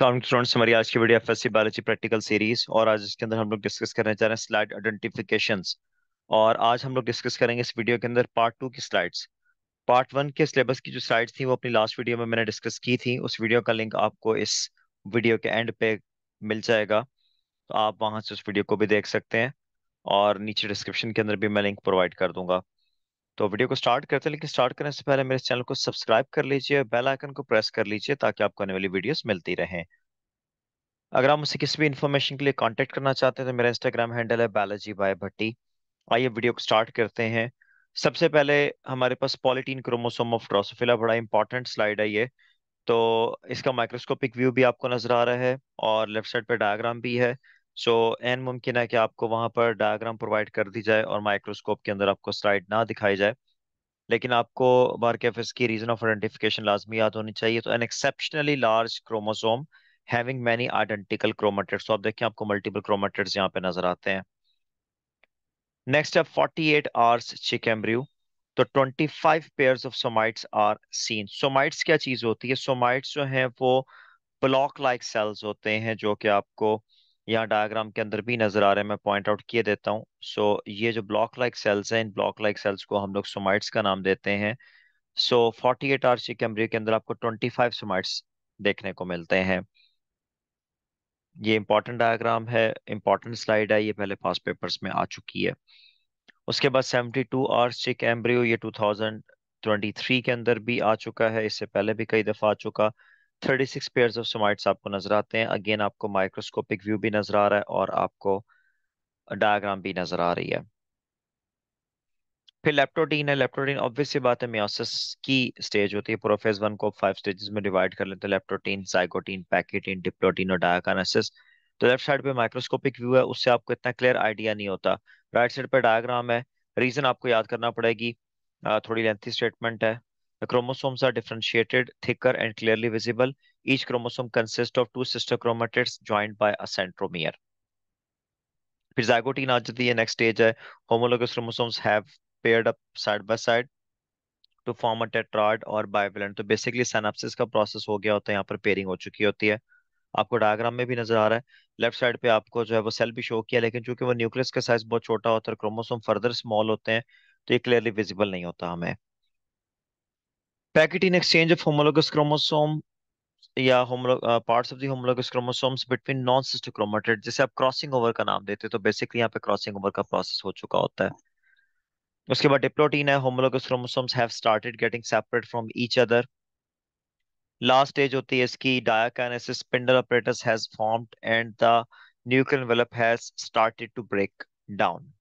Students तो हमारी आज की video FSc biology practical series और आज इसके अंदर हम लोग डिस्कस करने जा रहे हैं स्लाइड आइडेंटिफिकेशन और आज हम लोग डिस्कस करेंगे इस वीडियो के अंदर पार्ट टू की स्लाइड्स पार्ट वन के सिलेबस की जो स्लाइड्स थी वो अपनी लास्ट वीडियो में मैंने डिस्कस की थी उस वीडियो का लिंक आपको इस वीडियो के एंड पे मिल जाएगा तो आप वहाँ से उस वीडियो को भी देख सकते हैं और नीचे डिस्क्रिप्शन के अंदर भी मैं लिंक प्रोवाइड कर दूंगा तो वीडियो को स्टार्ट करते हैं लेकिन स्टार्ट करने से पहले मेरे चैनल को सब्सक्राइब कर लीजिए बेल आइकन को प्रेस कर लीजिए ताकि आपको आने वाली वीडियोस मिलती रहें अगर आप मुझसे किसी भी इन्फॉर्मेशन के लिए कांटेक्ट करना चाहते हैं तो मेरा इंस्टाग्राम हैंडल है बालाजी बाय भट्टी आइए वीडियो को स्टार्ट करते हैं सबसे पहले हमारे पास पॉलिटीन क्रोमोसोम ऑफ ड्रोसोफिला बड़ा इंपॉर्टेंट स्लाइड है ये तो इसका माइक्रोस्कोपिक व्यू भी आपको नजर आ रहा है और लेफ्ट साइड पर डायग्राम भी है सो एन मुमकिन है कि आपको वहां पर डायग्राम प्रोवाइड कर दी जाए और माइक्रोस्कोप के अंदर आपको स्लाइड ना दिखाई जाए लेकिन आपको बार के की रीजन ऑफ आइडेंटिफिकेशन लाजमी याद होनी चाहिए तो an exceptionally large chromosome having many identical chromatids तो आप देखिए आपको मल्टीपल क्रोमेटिड्स यहाँ पे नजर आते हैं नेक्स्ट है forty eight hours chick embryo तो twenty five pair of somites are seen somites क्या चीज होती है सोमाइट्स जो है वो ब्लॉक लाइक सेल्स होते हैं जो कि आपको यहाँ डायग्राम के अंदर भी नजर आ रहे हैं मैं पॉइंट आउट किए देता हूँ सो so, ये जो ब्लॉक लाइक सेल्स हैं इन ब्लॉक लाइक सेल्स को हम लोग सोमाइट्स का नाम देते हैं so forty eight hour see कैमरे के अंदर आपको ट्वेंटी फाइव सोमाइट्स देखने को मिलते हैं ये इंपॉर्टेंट डायग्राम है इंपॉर्टेंट स्लाइड है ये पहले पास पेपर्स में आ चुकी है उसके बाद seventy two hour chick embryo ये टू थाउजेंड ट्वेंटी थ्री के अंदर भी आ चुका है इससे पहले भी कई दफ़ा आ चुका thirty six pair of somites आपको नजर आते हैं अगेन आपको माइक्रोस्कोपिक व्यू भी नजर आ रहा है और आपको डायग्राम भी नजर आ रही है फिर लेप्टोटीन है लेप्टोटीन ऑब्वियसली बात है मियोसिस की स्टेज होती है प्रोफेज वन को फाइव स्टेजेस में डिवाइड कर लेते हैं लेप्टोटीन साइकोटीन पैकेटीन डिप्लोटीन और डायकानेसिस तो लेफ्ट साइड पे माइक्रोस्कोपिक व्यू है उससे आपको इतना क्लियर आइडिया नहीं होता राइट साइड पर डायग्राम है रीजन आपको याद करना पड़ेगी थोड़ी लेंथी स्टेटमेंट है The chromosomes are differentiated, thicker and clearly visible. Each chromosome consists of two sister chromatids joined by a centromere. फिर जाइगोटीन आ जाती है नेक्स्ट स्टेज है homologous chromosomes have paired up side by side to form a tetrad और bivalent तो basically synapsis का process हो गया होता है यहाँ पर पेयरिंग हो चुकी होती है आपको डायग्राम में भी नजर आ रहा है लेफ्ट साइड पे आपको जो है वो सेल भी शो किया लेकिन चूंकि वो न्यूक्लियस का साइज बहुत छोटा होता है क्रोमोसोम फर्दर स्मॉल होते हैं तो ये क्लियरली विजिबल नहीं होता हमें packet in exchange of homologous chromosome या होमलो parts of the homologous chromosomes between non sister chromatid जैसे आप क्रॉसिंग ओवर का नाम देते तो बेसिकली यहाँ पे क्रॉसिंग ओवर का प्रोसेस हो चुका होता है उसके बाद डिप्लोटीन है homologous chromosomes have started getting separate from each other last stage होती है इसकी diakinesis spindle apparatus has formed and the nuclear envelope has started to break down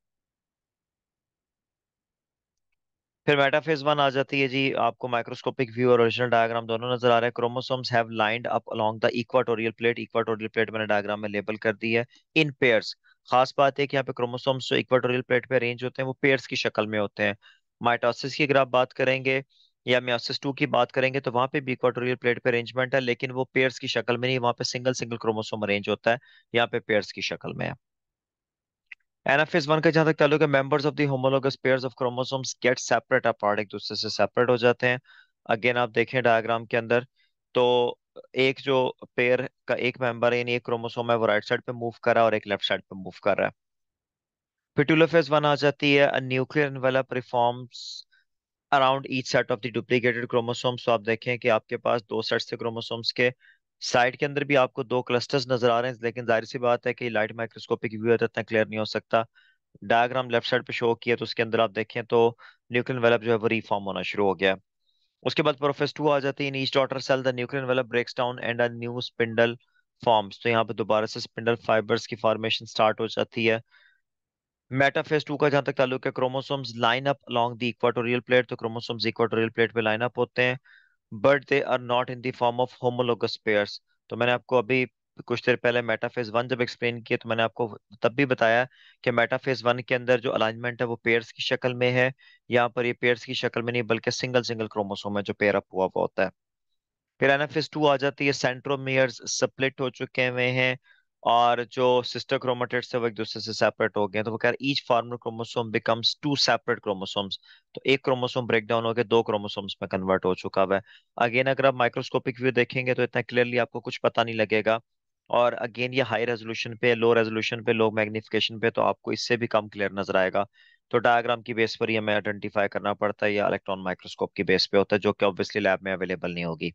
फिर मेटाफेज वन आ जाती है जी आपको माइक्रोस्कोपिक व्यू और ओरिजिनल डायग्राम दोनों नजर आ रहे हैं chromosomes have lined up along the equatorial plate equatorial plate मैंने डायग्राम में लेबल कर दी है इन पेयर्स खास बात है कि यहाँ पे क्रोमोसोम्स जो इक्वाटोरियल प्लेट पे अरेंज होते हैं वो पेयर्स की शक्ल में होते हैं माइटोसिस की अगर आप बात करेंगे या मियोसिस टू की बात करेंगे तो वहाँ पे भी इक्वाटोरियल प्लेट पे अरेंजमेंट है लेकिन वो पेयर्स की शक्ल में नहीं वहाँ पे सिंगल सिंगल क्रोमोसोम अरेंज होता है यहाँ पे पेयर्स की शक्ल में है एनाफेज वन का जहां तक ताल्लुक है members of the homologous pairs of chromosomes get separate apart एक दूसरे से सेपरेट हो जाते हैं अगेन आप देखें डायग्राम के अंदर तो एक जो पेयर का एक मेंबर है यानी एक क्रोमोसोम है वो राइट साइड पे मूव कर रहा है और एक लेफ्ट साइड पे मूव कर रहा है फेज वन आ जाती है a nuclear envelope reforms around each set of the duplicated chromosomes तो आप देखें कि आपके पास दो सेट्स थे क्रोमोसोम्स के साइड के अंदर भी आपको दो क्लस्टर्स नजर आ रहे हैं लेकिन जाहिर सी बात है कि लाइट माइक्रोस्कोपिक व्यू है तो इतना क्लियर नहीं हो सकता डायग्राम लेफ्ट साइड पे शो किया तो उसके अंदर आप देखें तो न्यूक्लियन वेलप जो है वो रीफॉर्म होना शुरू हो गया उसके बाद प्रोफेस टू आ जाती है in each daughter cell the nuclear envelope breaks down and a new spindle forms तो यहाँ पे दोबारा से स्पिंडल फाइबर्स की फॉर्मेशन स्टार्ट हो जाती है मेटाफेज टू का जहां तक ताल्लुक है chromosomes line up along the equatorial plate तो क्रोमोसोम्स इक्वाटोरियल प्लेट पे लाइन अप होते हैं but they are not in the form of homologous pairs तो मैंने आपको अभी कुछ देर पहले मेटाफेज वन जब एक्सप्लेन किया तो मैंने आपको तब भी बताया कि मेटाफेज वन के अंदर जो अलाइनमेंट है वो पेयर्स की शक्ल में है यहाँ पर ये पेयर्स की शक्ल में नहीं बल्कि सिंगल सिंगल क्रोमोसोम है जो पेयर अप हुआ हुआ होता है फिर एनाफेज टू आ जाती है सेंट्रोमियर्स स्प्लिट हो चुके हुए हैं और जो सिस्टर क्रोमोटेट्स है वो एक दूसरे से सेपरेट हो गए तो वो कह रहे each former chromosome becomes two separate chromosomes तो एक क्रोमोसोम ब्रेक डाउन हो गया दो क्रोमोसोम्स में कन्वर्ट हो चुका हुआ है अगेन अगर आप माइक्रोस्कोपिक व्यू देखेंगे तो इतना क्लियरली आपको कुछ पता नहीं लगेगा और अगेन ये हाई रेजोल्यूशन पे लो रेजोल्यूशन पे लो मैग्निफिकेशन पे तो आपको इससे भी कम क्लियर नजर आएगा तो डायग्राम की बेस पर ही हमें आइडेंटिफाई करना पड़ता है या इलेक्ट्रॉन माइक्रोस्कोप की बेस पे होता है जो कि ऑब्वियसली लैब में अवेलेबल नहीं होगी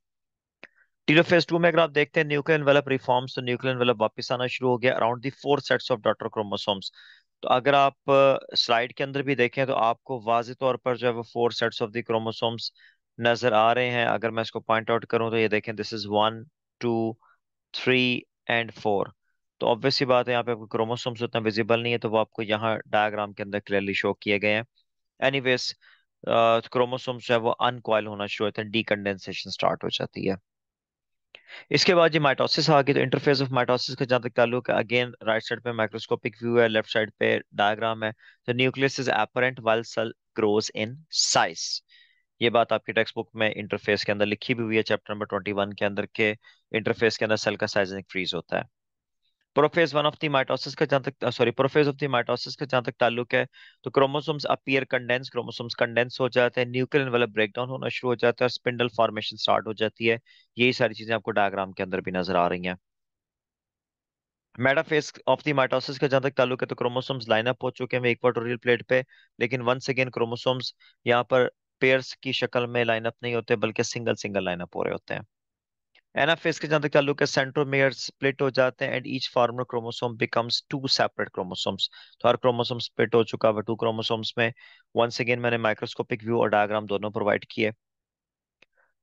टीरो फेज टू में अगर आप देखते हैं न्यूक्लियर एनवेलप रिफॉर्म्स तो न्यूक्लियर एनवेलप वापस आना शुरू हो गया around the four sets of daughter chromosomes तो अगर आप स्लाइड के अंदर भी देखें तो आपको वाज तौर पर जो है वो four sets of the chromosomes नजर आ रहे हैं अगर मैं इसको पॉइंट आउट करूं तो ये देखें this is one two three and four तो ऑब्वियस सी बात है यहाँ पे आपको क्रोमोसोम्स उतना विजिबल नहीं है तो वो आपको यहाँ डायग्राम के अंदर क्लियरली शो किए गए हैं एनीवेज क्रोमोसोम्स जो है वो अनकॉयल होना शुरू होते हैं डीकंडेंसेशन स्टार्ट हो जाती है इसके बाद जी माइटोसिस आ गई तो इंटरफेस ऑफ माइटोसिस का जहाँ तक ताल्लुक है अगेन राइट साइड पे माइक्रोस्कोपिक व्यू है लेफ्ट साइड पे डायग्राम है तो nucleus is apparent while cell grows in size ये बात आपकी टेक्स्ट बुक में इंटरफेस के अंदर लिखी भी हुई है चैप्टर नंबर 21 के अंदर के इंटरफेस के अंदर सेल का साइज इंक्रीज होता है prophase one of the mitosis का जहां तक sorry prophase of the mitosis का जहां तक ताल्लुक है तो chromosomes appear condense chromosomes condense हो जाते हैं न्यूक्लियर एनवेलप ब्रेकडाउन होना शुरू हो जाता है और स्पिंडल फॉर्मेशन स्टार्ट हो जाती है यही सारी चीजें आपको डायग्राम के अंदर भी नजर आ रही हैं मेटाफेज ऑफ दी माइटोसिस का जहां तक ताल्लुक है तो क्रोमोसोम्स लाइन अप हो चुके हैं इक्वाटोरियल प्लेट पे लेकिन वंस अगेन क्रोमोसोम्स यहां पर पेयर्स की शक्ल में लाइन अप नहीं होते बल्कि सिंगल सिंगल लाइन अप हो रहे होते हैं एनाफेज के जहां तक ताल्लुक है सेंट्रोमेयर स्प्लिट हो जाते हैं and each former chromosome becomes two separate chromosomes तो हर क्रोमोसोम स्प्लिट हो चुका है टू क्रोमोसोम्स में वंस अगेन मैंने माइक्रोस्कोपिक व्यू और डायग्राम दोनों प्रोवाइड किए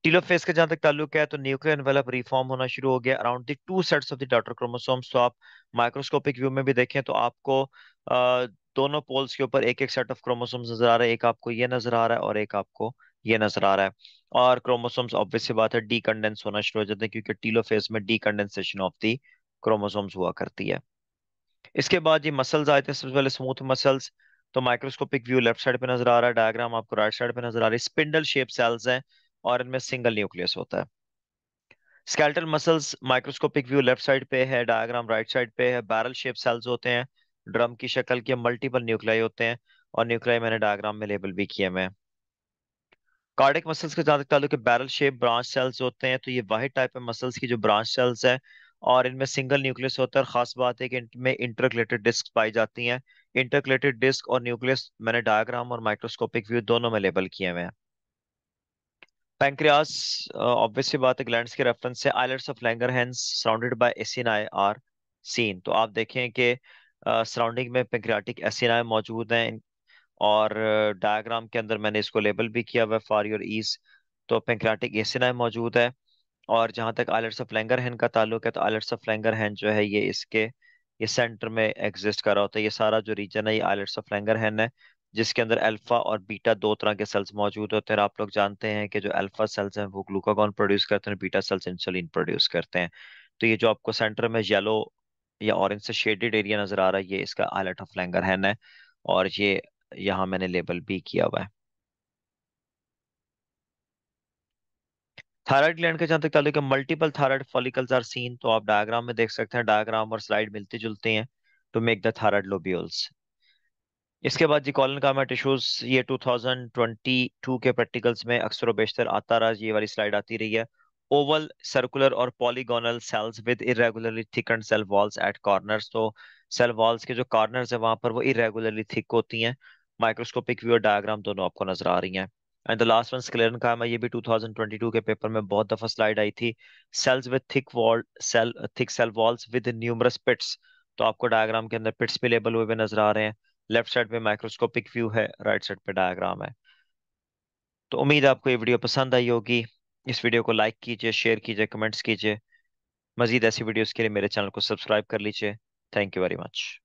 टीलोफेज के जहां तक ताल्लुक है तो न्यूक्लियर एनवेलप रिफॉर्म होना शुरू हो गया around the two sets of the daughter chromosomes तो आप माइक्रोस्कोपिक व्यू में भी देखें तो आपको दोनों पोल्स के ऊपर एक एक सेट ऑफ क्रोमोसोम्स नजर आ रहा है एक आपको ये नजर आ रहा है और एक आपको ये नजर आ रहा है और क्रोमोसोम्स ऑब्वियस बात है डीकंडेंस होना शुरू हो जाते हैं क्योंकि टीलोफेज में डीकंडेंसेशन ऑफ दी क्रोमोसोम्स हुआ करती है इसके बाद ये मसल्स आए थे सबसे पहले स्मूथ मसल्स तो माइक्रोस्कोपिक व्यू लेफ्ट साइड पे नजर आ रहा है डायग्राम आपको राइट साइड पे नजर आ रही है स्पिंडल शेप सेल्स हैं और इनमें सिंगल न्यूक्लियस होता है skeletal muscles microscopic view left side पे है डायग्राम राइट साइड पे है बैरल शेप सेल्स होते हैं ड्रम की शक्ल के मल्टीपल न्यूक्लियाई होते हैं और न्यूक्लियाई मैंने डायग्राम में लेबल भी किए हुए हैं कार्डिक मसल्स का ज्यादा ताल्लुक है बैरल शेप ब्रांच सेल्स होते हैं तो ये वाहिद टाइप है मसल्स की जो ब्रांच सेल्स है और इनमें सिंगल न्यूक्लियस होता है और खास बात है कि इनमें इंटरकलेटेड डिस्क पाई जाती हैं इंटरकलेटेड डिस्क और न्यूक्लियस मैंने डायग्राम और माइक्रोस्कोपिक व्यू दोनों में लेबल किए हुए हैं पैंक्रियास ऑब्वियसली बात है ग्लैंड्स के रेफरेंस से islets of Langerhans surrounded by acini are seen तो आप देखें कि सराउंडिंग में पेंक्रियाटिक एसिनाए मौजूद हैं और डायग्राम के अंदर मैंने इसको लेबल भी किया हुआ फॉर योर ईज तो पेंक्राटिक एसिना मौजूद है और जहाँ तक आलर्स ऑफ लैंगरहैन का ताल्लुक है तो आलर्स ऑफ लैंगरहैन जो है ये इसके ये सेंटर में एग्जिस्ट कर रहा होता है ये सारा जो रीजन है ये आलर्स ऑफ लैंगरहैन है जिसके अंदर अल्फा और बीटा दो तरह के सेल्स मौजूद होते हैं आप लोग जानते हैं कि जो अल्फा सेल्स हैं वो ग्लूकागॉन प्रोड्यूस करते हैं बीटा सेल्स इंसुलिन प्रोड्यूस करते हैं तो ये जो आपको सेंटर में येलो या ऑरेंज से शेडेड एरिया नजर आ रहा है ये इसका आइलेट ऑफ हैन है और ये यहां मैंने लेबल बी किया हुआ है थायराइड ग्लैंड के जहां तक ताल्लुक है multiple thyroid follicles are seen तो आप डायग्राम में देख सकते हैं डायग्राम और स्लाइड मिलती जुलती हैं to make the thyroid lobules इसके बाद जी कॉलन का टिश्यूज ये 2022 के प्रैक्टिकल्स में अक्सर बेशतर आता रहा ये वाली स्लाइड आती रही है ओवल सर्कुलर और polygonal cells with irregularly thicken cell walls at corners तो सेल वॉल्स के जो कॉर्नर्स है वहां पर वो इरेगुलरली थिक होती हैं माइक्रोस्कोपिक व्यू और डायग्राम दोनों आपको नजर आ रही हैं and the last one sclerenchyma का है ये भी 2022 के पेपर में बहुत दफा स्लाइड आई थी cells with thick wall cell thick cell walls with numerous pits तो आपको डायग्राम के अंदर पिट्स भी लेबल हुए हुए नजर आ रहे हैं लेफ्ट साइड पे माइक्रोस्कोपिक व्यू है राइट साइड पे डायग्राम है तो उम्मीद है आपको ये वीडियो पसंद आई होगी इस वीडियो को लाइक कीजिए शेयर कीजिए कमेंट्स कीजिए मजीद ऐसी वीडियोज़ के लिए मेरे चैनल को सब्सक्राइब कर लीजिए थैंक यू वेरी मच